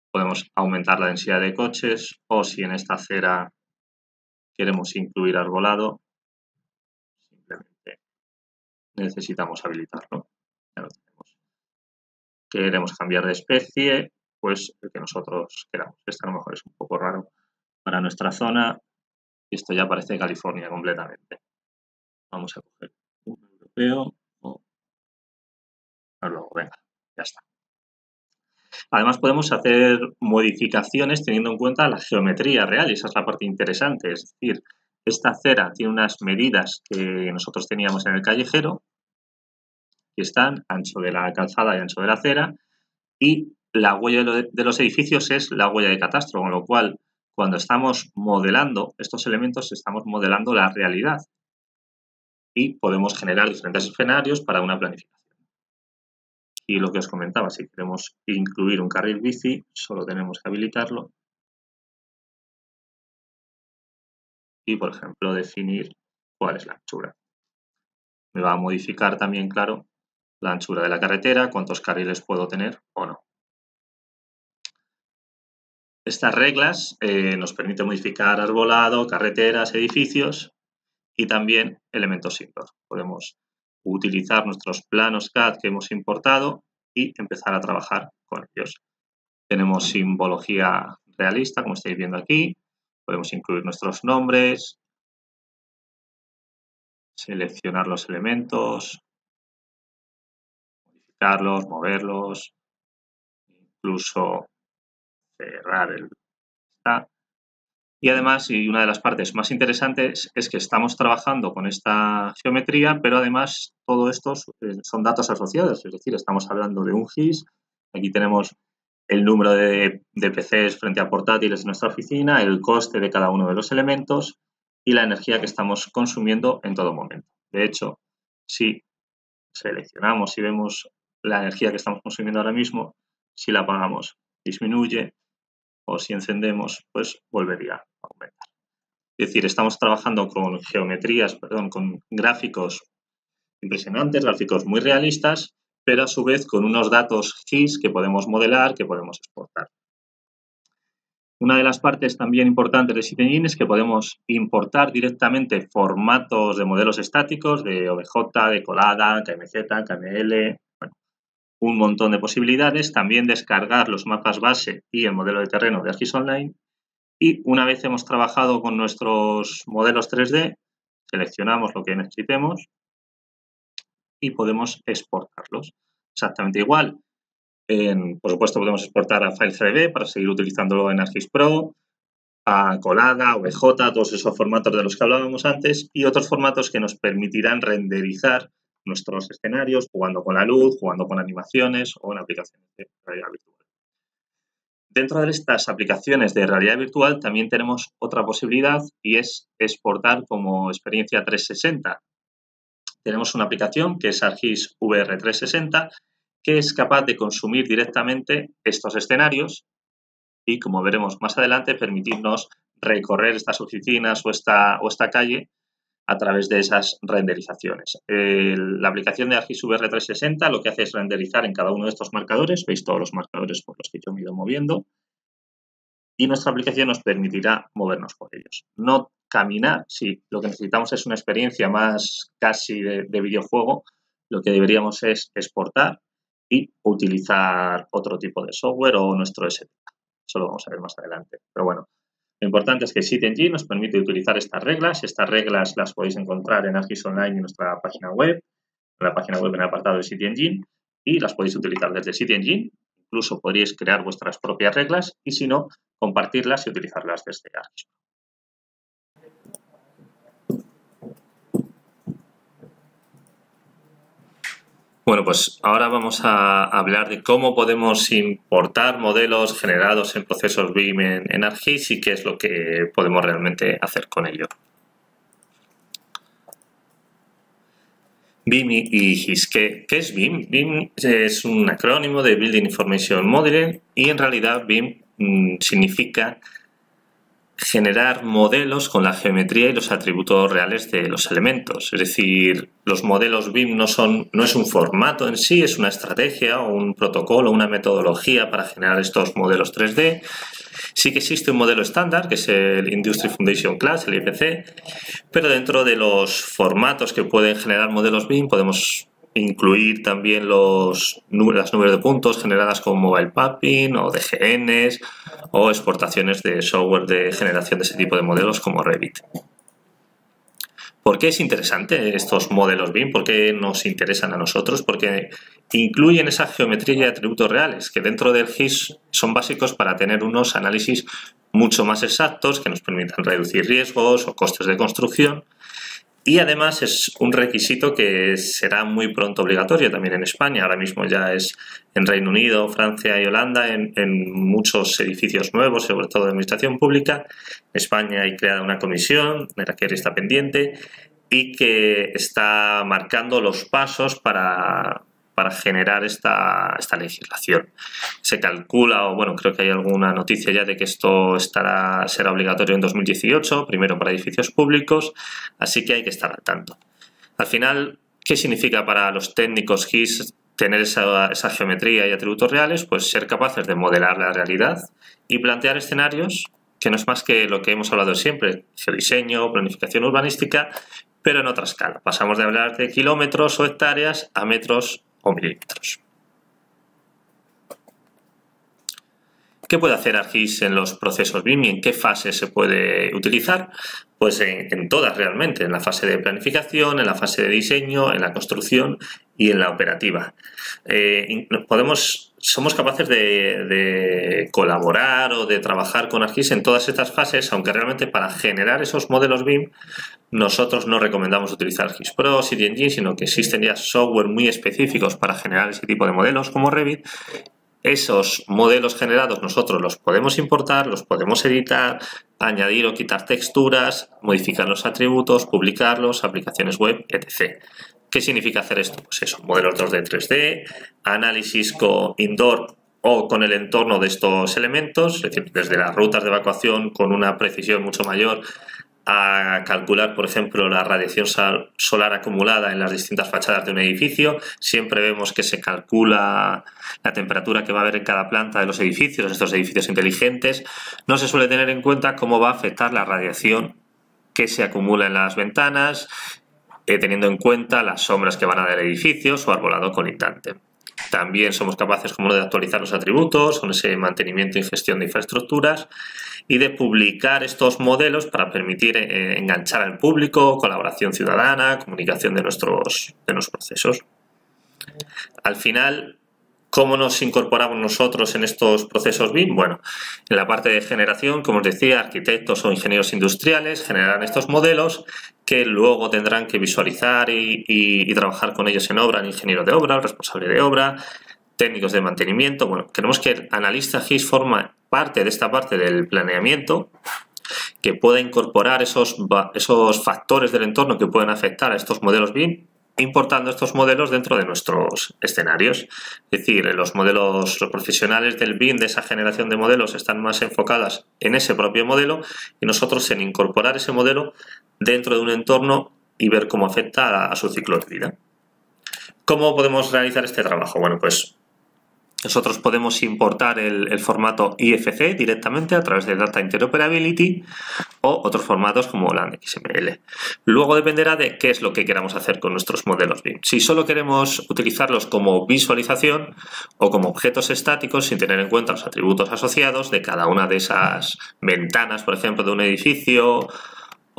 podemos aumentar la densidad de coches o si en esta acera queremos incluir arbolado, simplemente necesitamos habilitarlo. Ya lo tenemos. Queremos cambiar de especie, pues el que nosotros queramos. Este a lo mejor es un poco raro para nuestra zona. Esto ya en California completamente. Vamos a coger un europeo o... Ah, luego, venga, ya está. Además, podemos hacer modificaciones teniendo en cuenta la geometría real, y esa es la parte interesante. Es decir, esta cera tiene unas medidas que nosotros teníamos en el callejero, que están ancho de la calzada y ancho de la acera, y la huella de los edificios es la huella de catastro, con lo cual, cuando estamos modelando estos elementos, estamos modelando la realidad y podemos generar diferentes escenarios para una planificación. Y lo que os comentaba, si queremos incluir un carril bici, solo tenemos que habilitarlo. Y, por ejemplo, definir cuál es la anchura. Me va a modificar también, claro, la anchura de la carretera, cuántos carriles puedo tener o no. Estas reglas eh, nos permiten modificar arbolado, carreteras, edificios y también elementos simples Podemos utilizar nuestros planos CAD que hemos importado y empezar a trabajar con ellos. Tenemos simbología realista, como estáis viendo aquí. Podemos incluir nuestros nombres, seleccionar los elementos, modificarlos, moverlos, incluso cerrar el... Y además, y una de las partes más interesantes es que estamos trabajando con esta geometría, pero además todo esto eh, son datos asociados, es decir, estamos hablando de un GIS, aquí tenemos el número de, de PCs frente a portátiles en nuestra oficina, el coste de cada uno de los elementos y la energía que estamos consumiendo en todo momento. De hecho, si seleccionamos y vemos la energía que estamos consumiendo ahora mismo, si la apagamos disminuye o si encendemos, pues volvería es decir, estamos trabajando con geometrías, perdón, con gráficos impresionantes, gráficos muy realistas, pero a su vez con unos datos GIS que podemos modelar, que podemos exportar. Una de las partes también importantes de CityEngine es que podemos importar directamente formatos de modelos estáticos, de OBJ, de Colada, KMZ, KML, un montón de posibilidades. También descargar los mapas base y el modelo de terreno de ArcGIS Online y una vez hemos trabajado con nuestros modelos 3D, seleccionamos lo que necesitemos y podemos exportarlos. Exactamente igual. por supuesto, podemos exportar a File3D para seguir utilizándolo en ArcGIS Pro, a Colada, VJ, todos esos formatos de los que hablábamos antes y otros formatos que nos permitirán renderizar nuestros escenarios jugando con la luz, jugando con animaciones o en aplicaciones de realidad virtual. Dentro de estas aplicaciones de realidad virtual también tenemos otra posibilidad y es exportar como experiencia 360. Tenemos una aplicación que es Argis VR360 que es capaz de consumir directamente estos escenarios y, como veremos más adelante, permitirnos recorrer estas oficinas o esta, o esta calle a través de esas renderizaciones. la aplicación de ArcGIS VR360 lo que hace es renderizar en cada uno de estos marcadores, veis todos los marcadores por los que yo me he ido moviendo, y nuestra aplicación nos permitirá movernos por ellos. No caminar, si lo que necesitamos es una experiencia más casi de, de videojuego, lo que deberíamos es exportar y utilizar otro tipo de software o nuestro SDK. Eso lo vamos a ver más adelante. Pero bueno, lo importante es que Engine nos permite utilizar estas reglas. Estas reglas las podéis encontrar en ArcGIS Online en nuestra página web, en la página web en el apartado de Engine, y las podéis utilizar desde Engine, Incluso podéis crear vuestras propias reglas y, si no, compartirlas y utilizarlas desde ArcGIS. Bueno, pues ahora vamos a hablar de cómo podemos importar modelos generados en procesos BIM en, Argis y qué es lo que podemos realmente hacer con ello. BIM y GIS. ¿Qué, es BIM? BIM es un acrónimo de Building Information Modeling y en realidad BIM mm, significa generar modelos con la geometría y los atributos reales de los elementos. Es decir, los modelos BIM no, son, no es un formato en sí, es una estrategia o un protocolo, una metodología para generar estos modelos 3D. Sí que existe un modelo estándar, que es el Industry Foundation Class, el IPC, pero dentro de los formatos que pueden generar modelos BIM podemos incluir también los, las nubes de puntos generadas con mobile mapping o DGNs o exportaciones de software de generación de ese tipo de modelos como Revit. ¿Por qué es interesante estos modelos BIM? ¿Por qué nos interesan a nosotros? Porque incluyen esa geometría y atributos reales que dentro del GIS son básicos para tener unos análisis mucho más exactos que nos permitan reducir riesgos o costes de construcción y además es un requisito que será muy pronto obligatorio también en España. Ahora mismo ya es en Reino Unido, Francia y Holanda, en, muchos edificios nuevos, sobre todo de administración pública. En España hay creada una comisión la que está pendiente y que está marcando los pasos para para generar esta, legislación. Se calcula, o bueno, creo que hay alguna noticia ya de que esto estará, será obligatorio en 2018, primero para edificios públicos, así que hay que estar al tanto. Al final, ¿qué significa para los técnicos GIS tener esa, esa geometría y atributos reales? Pues ser capaces de modelar la realidad y plantear escenarios que no es más que lo que hemos hablado siempre, geodiseño, planificación urbanística, pero en otra escala. Pasamos de hablar de kilómetros o hectáreas a metros com milímetros. ¿Qué puede hacer ArcGIS en los procesos BIM y en qué fase se puede utilizar? Pues en, todas realmente, en la fase de planificación, en la fase de diseño, en la construcción y en la operativa. Eh, podemos, somos capaces de, colaborar o de trabajar con ArcGIS en todas estas fases, aunque realmente para generar esos modelos BIM nosotros no recomendamos utilizar ArcGIS Pro, o CityEngine, sino que existen ya software muy específicos para generar ese tipo de modelos como Revit esos modelos generados nosotros los podemos importar, los podemos editar, añadir o quitar texturas, modificar los atributos, publicarlos, aplicaciones web, etc. ¿Qué significa hacer esto? Pues eso, modelos 2D, 3D, análisis con indoor o con el entorno de estos elementos, es decir, desde las rutas de evacuación con una precisión mucho mayor a calcular, por ejemplo, la radiación solar acumulada en las distintas fachadas de un edificio. Siempre vemos que se calcula la temperatura que va a haber en cada planta de los edificios, estos edificios inteligentes. No se suele tener en cuenta cómo va a afectar la radiación que se acumula en las ventanas, eh, teniendo en cuenta las sombras que van a dar edificios o arbolado colindante. También somos capaces como de actualizar los atributos con ese mantenimiento y gestión de infraestructuras y de publicar estos modelos para permitir eh, enganchar al público, colaboración ciudadana, comunicación de nuestros, de nuestros procesos. Al final, ¿Cómo nos incorporamos nosotros en estos procesos BIM? Bueno, en la parte de generación, como os decía, arquitectos o ingenieros industriales generan estos modelos que luego tendrán que visualizar y, trabajar con ellos en obra, el ingeniero de obra, el responsable de obra, técnicos de mantenimiento. Bueno, queremos que el analista GIS forma parte de esta parte del planeamiento que pueda incorporar esos, esos factores del entorno que pueden afectar a estos modelos BIM importando estos modelos dentro de nuestros escenarios. Es decir, los modelos los profesionales del BIM de esa generación de modelos están más enfocadas en ese propio modelo y nosotros en incorporar ese modelo dentro de un entorno y ver cómo afecta a, a su ciclo de vida. ¿Cómo podemos realizar este trabajo? Bueno, pues nosotros podemos importar el, formato .ifg directamente a través de Data Interoperability o otros formatos como la XML. Luego dependerá de qué es lo que queramos hacer con nuestros modelos BIM. Si solo queremos utilizarlos como visualización o como objetos estáticos sin tener en cuenta los atributos asociados de cada una de esas ventanas, por ejemplo, de un edificio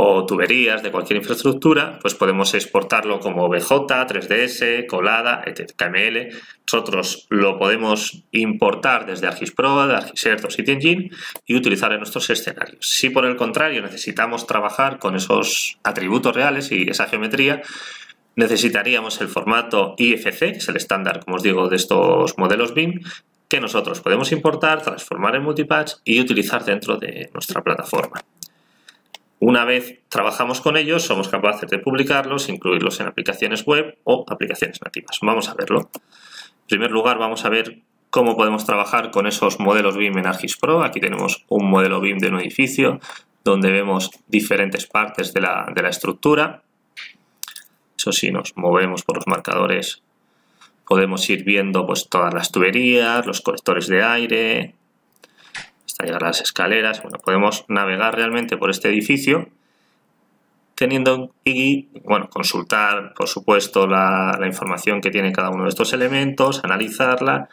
o tuberías de cualquier infraestructura, pues podemos exportarlo como BJ, 3DS, Colada, KML. Nosotros lo podemos importar desde ArgisProba, de ArgisER o CityEngine y utilizar en nuestros escenarios. Si por el contrario necesitamos trabajar con esos atributos reales y esa geometría, necesitaríamos el formato IFC, que es el estándar, como os digo, de estos modelos BIM, que nosotros podemos importar, transformar en multipatch y utilizar dentro de nuestra plataforma. Una vez trabajamos con ellos, somos capaces de publicarlos, incluirlos en aplicaciones web o aplicaciones nativas. Vamos a verlo. En primer lugar, vamos a ver cómo podemos trabajar con esos modelos BIM en ArcGIS Pro. Aquí tenemos un modelo BIM de un edificio donde vemos diferentes partes de la, estructura. Eso sí, nos movemos por los marcadores. Podemos ir viendo pues, todas las tuberías, los colectores de aire, llegar a las escaleras. Bueno, podemos navegar realmente por este edificio teniendo y bueno, consultar, por supuesto, la, información que tiene cada uno de estos elementos, analizarla,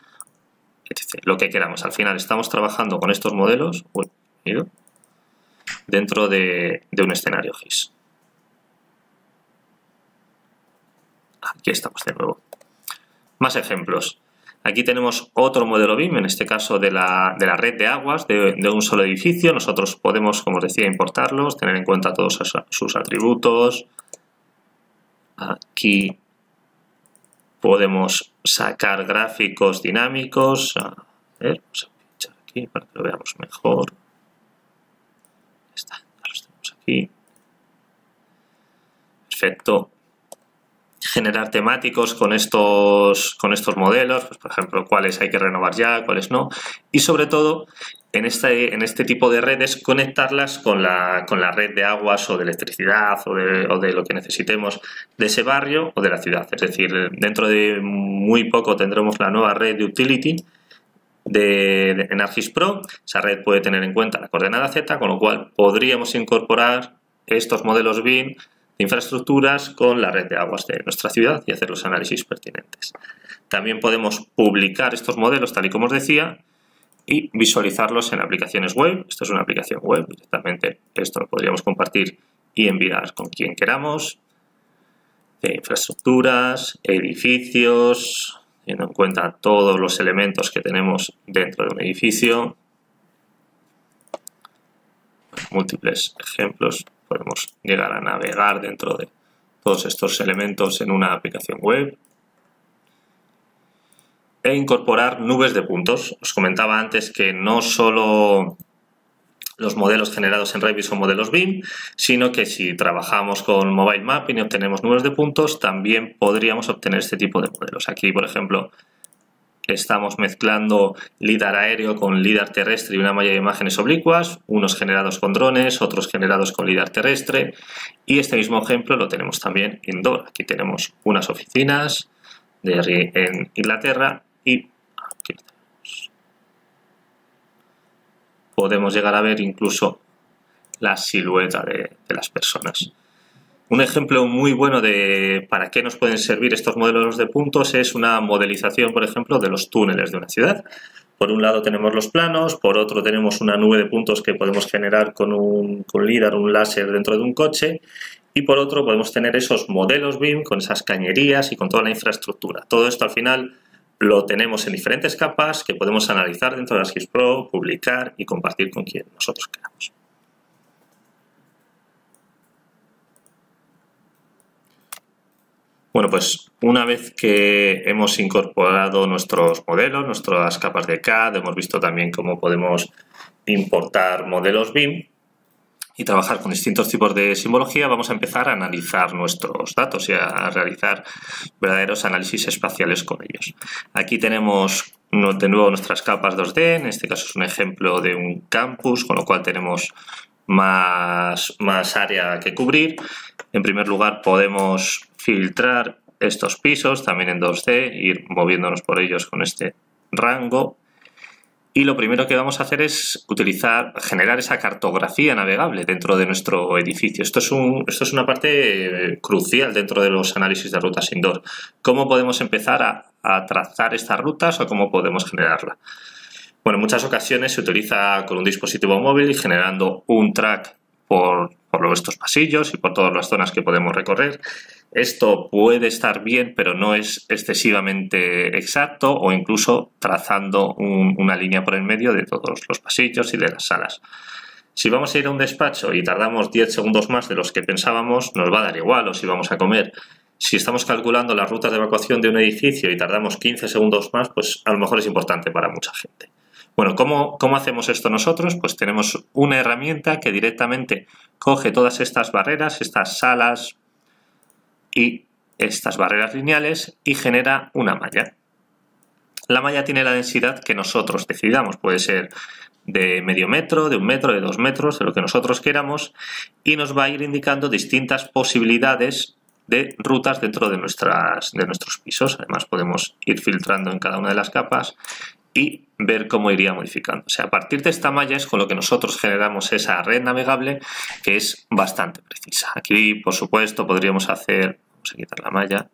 Lo que queramos. Al final estamos trabajando con estos modelos dentro de, de un escenario GIS. Aquí estamos de nuevo. Más ejemplos. Aquí tenemos otro modelo BIM, en este caso de la, red de aguas de, un solo edificio. Nosotros podemos, como decía, importarlos, tener en cuenta todos sus atributos. Aquí podemos sacar gráficos dinámicos. A ver, vamos a pinchar aquí para que lo veamos mejor. está, aquí. Perfecto generar temáticos con estos, con estos modelos, pues, por ejemplo, cuáles hay que renovar ya, cuáles no, y sobre todo en este, en este tipo de redes conectarlas con la, con la red de aguas o de electricidad o de, o de, lo que necesitemos de ese barrio o de la ciudad. Es decir, dentro de muy poco tendremos la nueva red de utility de, de Pro. Esa red puede tener en cuenta la coordenada Z, con lo cual podríamos incorporar estos modelos BIM infraestructuras con la red de aguas de nuestra ciudad y hacer los análisis pertinentes. También podemos publicar estos modelos, tal y como os decía, y visualizarlos en aplicaciones web. Esto es una aplicación web, directamente esto lo podríamos compartir y enviar con quien queramos, infraestructuras, edificios, teniendo en cuenta todos los elementos que tenemos dentro de un edificio, múltiples ejemplos podemos llegar a navegar dentro de todos estos elementos en una aplicación web e incorporar nubes de puntos. Os comentaba antes que no solo los modelos generados en Revit son modelos BIM, sino que si trabajamos con Mobile Mapping y obtenemos nubes de puntos, también podríamos obtener este tipo de modelos. Aquí, por ejemplo, estamos mezclando LIDAR aéreo con LIDAR terrestre y una malla de imágenes oblicuas, unos generados con drones, otros generados con LIDAR terrestre. Y este mismo ejemplo lo tenemos también en indoor. Aquí tenemos unas oficinas de, en Inglaterra y podemos llegar a ver incluso la silueta de, de las personas. Un ejemplo muy bueno de para qué nos pueden servir estos modelos de puntos es una modelización, por ejemplo, de los túneles de una ciudad. Por un lado tenemos los planos, por otro tenemos una nube de puntos que podemos generar con un, con LIDAR, un láser dentro de un coche y por otro podemos tener esos modelos BIM con esas cañerías y con toda la infraestructura. Todo esto al final lo tenemos en diferentes capas que podemos analizar dentro de las Pro, publicar y compartir con quien nosotros queramos. Bueno, pues una vez que hemos incorporado nuestros modelos, nuestras capas de CAD, hemos visto también cómo podemos importar modelos BIM y trabajar con distintos tipos de simbología, vamos a empezar a analizar nuestros datos y a realizar verdaderos análisis espaciales con ellos. Aquí tenemos de nuevo nuestras capas 2D, en este caso es un ejemplo de un campus, con lo cual tenemos más, más área que cubrir en primer lugar, podemos filtrar estos pisos también en 2D, ir moviéndonos por ellos con este rango. Y lo primero que vamos a hacer es utilizar, generar esa cartografía navegable dentro de nuestro edificio. Esto es, un, esto es una parte eh, crucial dentro de los análisis de rutas indoor. ¿Cómo podemos empezar a, a trazar estas rutas o cómo podemos generarla? Bueno, en muchas ocasiones se utiliza con un dispositivo móvil generando un track por, por estos pasillos y por todas las zonas que podemos recorrer. Esto puede estar bien, pero no es excesivamente exacto o incluso trazando una línea por el medio de todos los pasillos y de las salas. Si vamos a ir a un despacho y tardamos 10 segundos más de los que pensábamos, nos va a dar igual o si vamos a comer. Si estamos calculando las rutas de evacuación de un edificio y tardamos 15 segundos más, pues a lo mejor es importante para mucha gente. Bueno, ¿cómo, hacemos esto nosotros? Pues tenemos una herramienta que directamente coge todas estas barreras, estas salas y estas barreras lineales y genera una malla. La malla tiene la densidad que nosotros decidamos, puede ser de medio metro, de un metro, de dos metros, de lo que nosotros queramos, y nos va a ir indicando distintas posibilidades de rutas dentro de, nuestras, de nuestros pisos. Además podemos ir filtrando en cada una de las capas y ver cómo iría modificando. O sea, a partir de esta malla es con lo que nosotros generamos esa red navegable que es bastante precisa. Aquí, por supuesto, podríamos hacer, vamos a quitar la malla,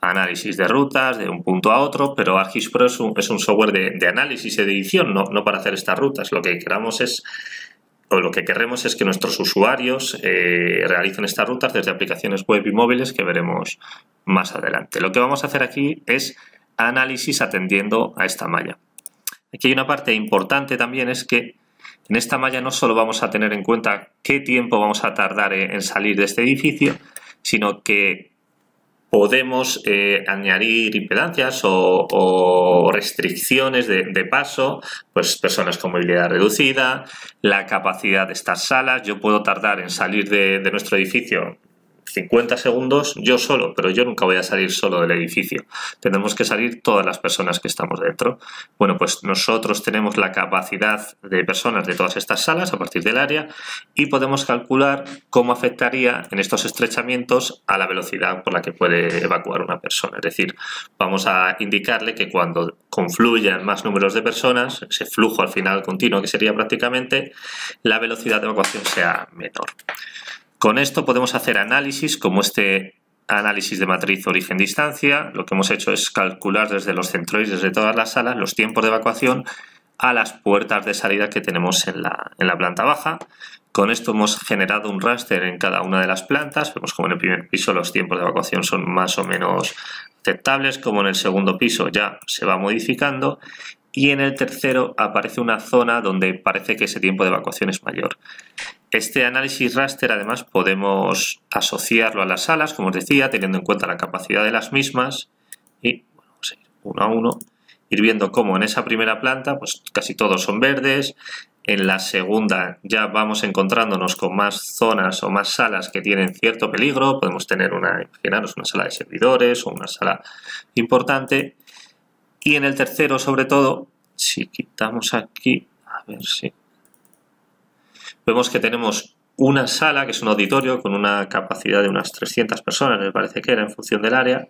análisis de rutas de un punto a otro, pero ArcGIS Pro es un, software de, análisis y de edición, no, para hacer estas rutas. Lo que queramos es o lo que queremos es que nuestros usuarios eh, realicen estas rutas desde aplicaciones web y móviles que veremos más adelante. Lo que vamos a hacer aquí es análisis atendiendo a esta malla. Aquí hay una parte importante también, es que en esta malla no solo vamos a tener en cuenta qué tiempo vamos a tardar en salir de este edificio, sino que podemos eh, añadir impedancias o, restricciones de, paso, pues personas con movilidad reducida, la capacidad de estas salas. Yo puedo tardar en salir de, de nuestro edificio 50 segundos yo solo, pero yo nunca voy a salir solo del edificio. Tenemos que salir todas las personas que estamos dentro. Bueno, pues nosotros tenemos la capacidad de personas de todas estas salas a partir del área y podemos calcular cómo afectaría en estos estrechamientos a la velocidad por la que puede evacuar una persona. Es decir, vamos a indicarle que cuando confluyan más números de personas, ese flujo al final continuo que sería prácticamente, la velocidad de evacuación sea menor. Con esto podemos hacer análisis como este análisis de matriz origen-distancia. Lo que hemos hecho es calcular desde los centroides desde todas las salas los tiempos de evacuación a las puertas de salida que tenemos en la, en la planta baja. Con esto hemos generado un raster en cada una de las plantas. Vemos como en el primer piso los tiempos de evacuación son más o menos aceptables, como en el segundo piso ya se va modificando y en el tercero aparece una zona donde parece que ese tiempo de evacuación es mayor. Este análisis raster además podemos asociarlo a las salas, como os decía, teniendo en cuenta la capacidad de las mismas y vamos a ir uno a uno, ir viendo cómo en esa primera planta pues casi todos son verdes, en la segunda ya vamos encontrándonos con más zonas o más salas que tienen cierto peligro, podemos tener una, imaginaros, una sala de servidores o una sala importante y en el tercero sobre todo, si quitamos aquí, a ver si vemos que tenemos una sala, que es un auditorio con una capacidad de unas 300 personas, me parece que era, en función del área,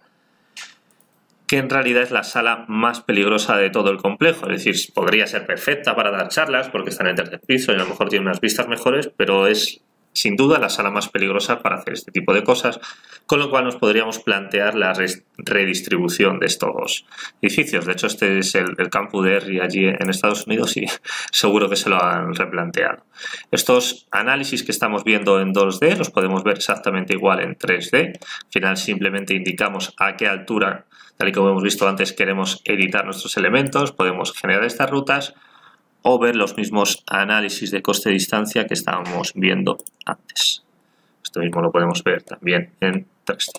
que en realidad es la sala más peligrosa de todo el complejo. Es decir, podría ser perfecta para dar charlas porque está en el tercer piso y a lo mejor tiene unas vistas mejores, pero es sin duda la sala más peligrosa para hacer este tipo de cosas, con lo cual nos podríamos plantear la redistribución de estos edificios. De hecho, este es el, campus de Harry allí en Estados Unidos y seguro que se lo han replanteado. Estos análisis que estamos viendo en 2D los podemos ver exactamente igual en 3D. Al final simplemente indicamos a qué altura, tal y como hemos visto antes, queremos editar nuestros elementos, podemos generar estas rutas, o ver los mismos análisis de coste-distancia que estábamos viendo antes. Esto mismo lo podemos ver también en 3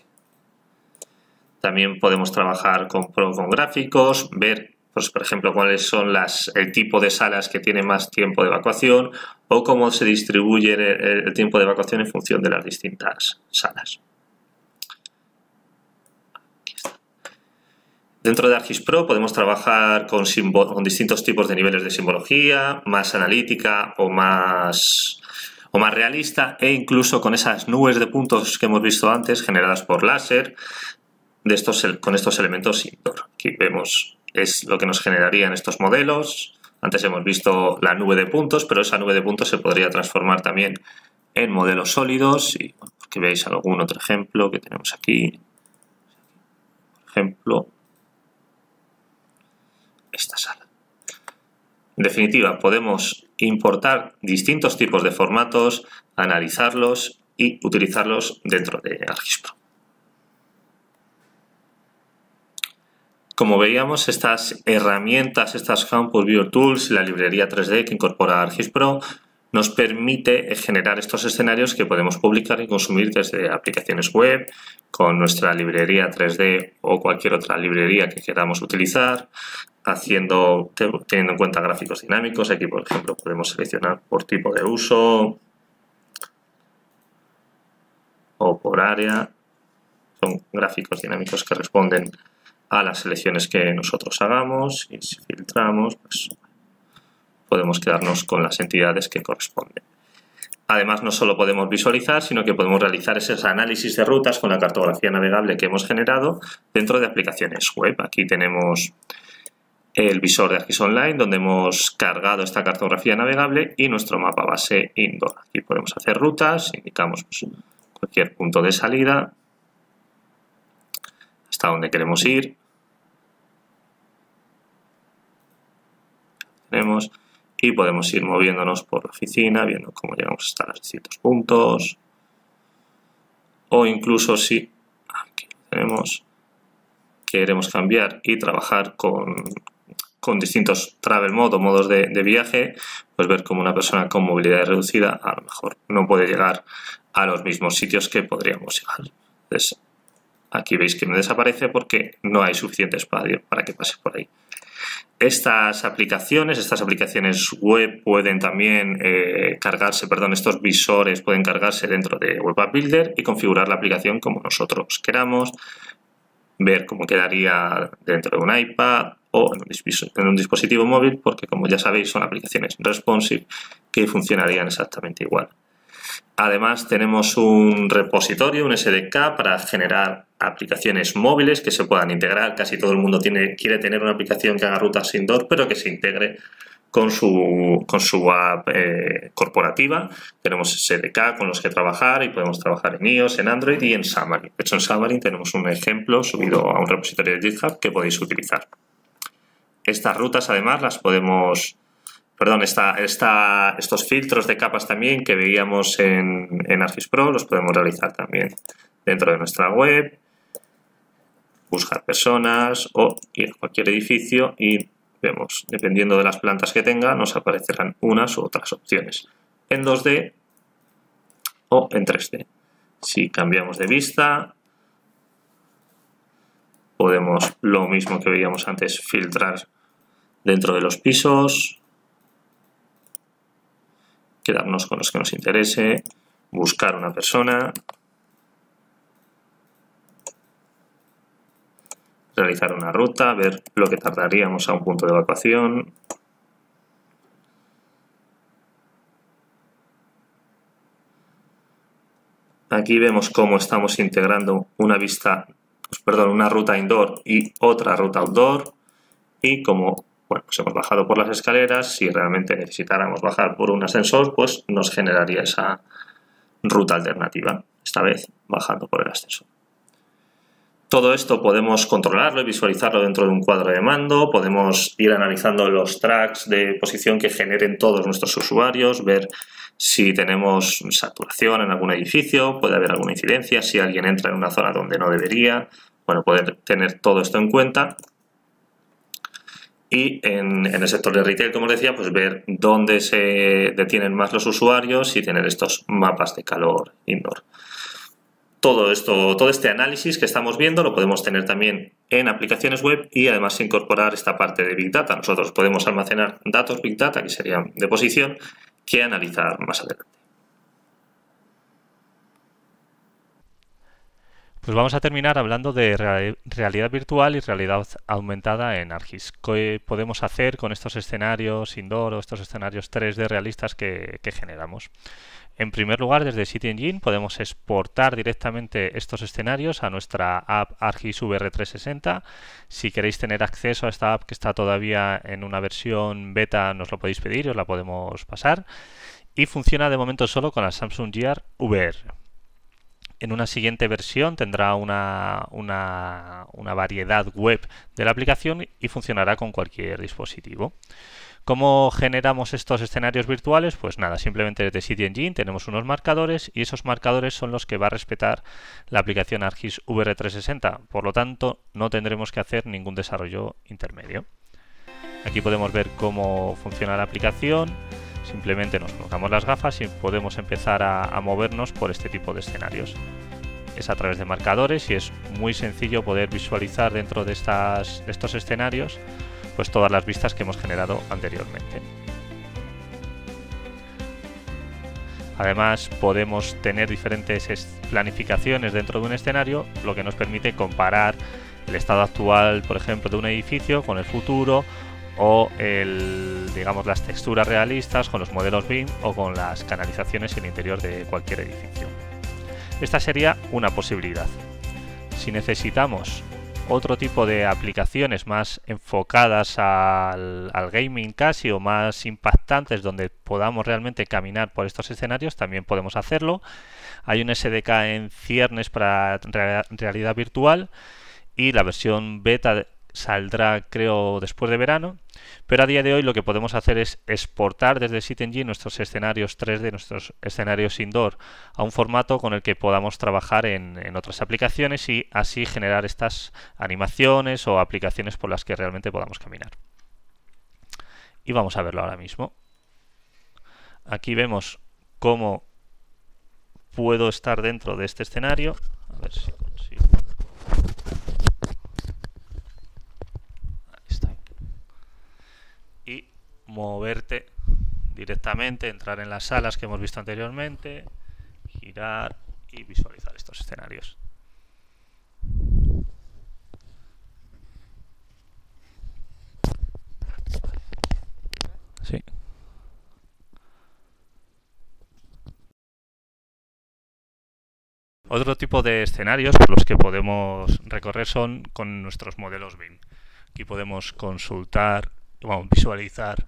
También podemos trabajar con, con gráficos, ver, pues, por ejemplo, cuáles son el tipo de salas que tiene más tiempo de evacuación o cómo se distribuye el tiempo de evacuación en función de las distintas salas. Dentro de ArcGIS Pro podemos trabajar con, distintos tipos de niveles de simbología, más analítica o más, o más realista, e incluso con esas nubes de puntos que hemos visto antes generadas por láser de estos, con estos elementos indoor. Aquí vemos es lo que nos generarían estos modelos. Antes hemos visto la nube de puntos, pero esa nube de puntos se podría transformar también en modelos sólidos. Y que veáis algún otro ejemplo que tenemos aquí. Por ejemplo, esta sala. En definitiva, podemos importar distintos tipos de formatos, analizarlos y utilizarlos dentro de Pro. Como veíamos, estas herramientas, estas Campus View Tools, la librería 3D que incorpora Pro nos permite generar estos escenarios que podemos publicar y consumir desde aplicaciones web, con nuestra librería 3D o cualquier otra librería que queramos utilizar, haciendo, teniendo en cuenta gráficos dinámicos. Aquí, por ejemplo, podemos seleccionar por tipo de uso o por área. Son gráficos dinámicos que responden a las selecciones que nosotros hagamos y si filtramos, pues podemos quedarnos con las entidades que corresponden. Además, no solo podemos visualizar, sino que podemos realizar ese análisis de rutas con la cartografía navegable que hemos generado dentro de aplicaciones web. Aquí tenemos el visor de Agis Online, donde hemos cargado esta cartografía navegable y nuestro mapa base indoor. Aquí podemos hacer rutas, indicamos pues, cualquier punto de salida, hasta donde queremos ir. Tenemos y podemos ir moviéndonos por la oficina, viendo cómo llegamos hasta los distintos puntos. O incluso si ah, tenemos, queremos cambiar y trabajar con, distintos travel modos, o modos de, de, viaje, pues ver cómo una persona con movilidad reducida a lo mejor no puede llegar a los mismos sitios que podríamos llegar. Entonces, aquí veis que me desaparece porque no hay suficiente espacio para que pase por ahí. Estas aplicaciones, estas aplicaciones web pueden también eh, cargarse, perdón, estos visores pueden cargarse dentro de Web Builder y configurar la aplicación como nosotros queramos, ver cómo quedaría dentro de un iPad o en un, en un dispositivo móvil, porque como ya sabéis son aplicaciones responsive que funcionarían exactamente igual. Además, tenemos un repositorio, un SDK, para generar aplicaciones móviles que se puedan integrar. Casi todo el mundo quiere tener una aplicación que haga rutas indoor, pero que se integre con su, con su app eh, corporativa. Tenemos SDK con los que trabajar y podemos trabajar en iOS, en Android y en Xamarin. De hecho, en Xamarin tenemos un ejemplo subido a un repositorio de GitHub que podéis utilizar. Estas rutas, además, las podemos perdón, estos filtros de capas también que veíamos en, en Pro los podemos realizar también dentro de nuestra web, buscar personas o ir a cualquier edificio y vemos, dependiendo de las plantas que tenga, nos aparecerán unas u otras opciones en 2D o en 3D. Si cambiamos de vista, podemos lo mismo que veíamos antes, filtrar dentro de los pisos, quedarnos con los que nos interese, buscar una persona, realizar una ruta, ver lo que tardaríamos a un punto de evacuación. Aquí vemos cómo estamos integrando una vista, perdón, una ruta indoor y otra ruta outdoor y cómo bueno, pues hemos bajado por las escaleras, si realmente necesitáramos bajar por un ascensor, pues nos generaría esa ruta alternativa, esta vez bajando por el ascensor. Todo esto podemos controlarlo y visualizarlo dentro de un cuadro de mando, podemos ir analizando los tracks de posición que generen todos nuestros usuarios, ver si tenemos saturación en algún edificio, puede haber alguna incidencia, si alguien entra en una zona donde no debería, bueno, poder tener todo esto en cuenta y en, el sector de retail, como decía, pues ver dónde se detienen más los usuarios y tener estos mapas de calor indoor. Todo esto, todo este análisis que estamos viendo lo podemos tener también en aplicaciones web y además incorporar esta parte de Big Data. Nosotros podemos almacenar datos Big Data, que serían de posición, que analizar más adelante. Pues vamos a terminar hablando de realidad virtual y realidad aumentada en ARGIS. ¿Qué podemos hacer con estos escenarios indoor o estos escenarios 3D realistas que, generamos? En primer lugar, desde City Engine podemos exportar directamente estos escenarios a nuestra app ARGIS VR360. Si queréis tener acceso a esta app que está todavía en una versión beta, nos lo podéis pedir y os la podemos pasar. Y funciona de momento solo con la Samsung Gear VR en una siguiente versión tendrá una, variedad web de la aplicación y funcionará con cualquier dispositivo. ¿Cómo generamos estos escenarios virtuales? Pues nada, simplemente desde City Engine tenemos unos marcadores y esos marcadores son los que va a respetar la aplicación Argis VR360. Por lo tanto, no tendremos que hacer ningún desarrollo intermedio. Aquí podemos ver cómo funciona la aplicación, Simplemente nos colocamos las gafas y podemos empezar a, movernos por este tipo de escenarios. Es a través de marcadores y es muy sencillo poder visualizar dentro de, estos escenarios pues todas las vistas que hemos generado anteriormente. Además podemos tener diferentes planificaciones dentro de un escenario, lo que nos permite comparar el estado actual, por ejemplo, de un edificio con el futuro o el, digamos, las texturas realistas con los modelos BIM o con las canalizaciones en el interior de cualquier edificio. Esta sería una posibilidad. Si necesitamos otro tipo de aplicaciones más enfocadas al, al, gaming casi o más impactantes donde podamos realmente caminar por estos escenarios, también podemos hacerlo. Hay un SDK en ciernes para realidad virtual y la versión beta saldrá creo después de verano, pero a día de hoy lo que podemos hacer es exportar desde SitNG nuestros escenarios 3D, nuestros escenarios indoor, a un formato con el que podamos trabajar en, otras aplicaciones y así generar estas animaciones o aplicaciones por las que realmente podamos caminar. Y vamos a verlo ahora mismo. Aquí vemos cómo puedo estar dentro de este escenario. A ver si moverte directamente, entrar en las salas que hemos visto anteriormente, girar y visualizar estos escenarios. Sí. Otro tipo de escenarios por los que podemos recorrer son con nuestros modelos BIM. Aquí podemos consultar visualizar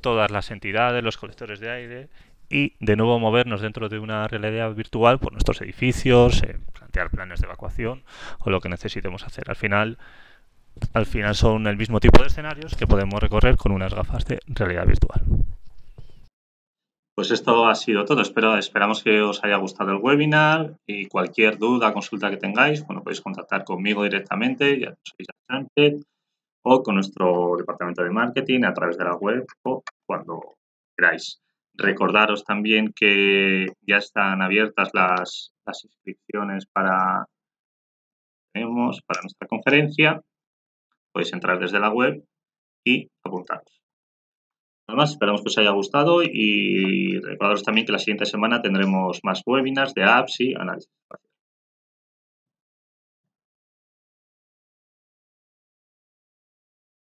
todas las entidades, los colectores de aire y de nuevo movernos dentro de una realidad virtual por nuestros edificios, eh, plantear planes de evacuación o lo que necesitemos hacer. Al final, al final son el mismo tipo de escenarios que podemos recorrer con unas gafas de realidad virtual. Pues esto ha sido todo. Espero, esperamos que os haya gustado el webinar y cualquier duda, consulta que tengáis, bueno, podéis contactar conmigo directamente. Ya sois Sánchez o con nuestro departamento de marketing a través de la web o cuando queráis. Recordaros también que ya están abiertas las, inscripciones para, tenemos para nuestra conferencia. Podéis entrar desde la web y apuntaros. Nada más, esperamos que os haya gustado y recordaros también que la siguiente semana tendremos más webinars de apps y análisis.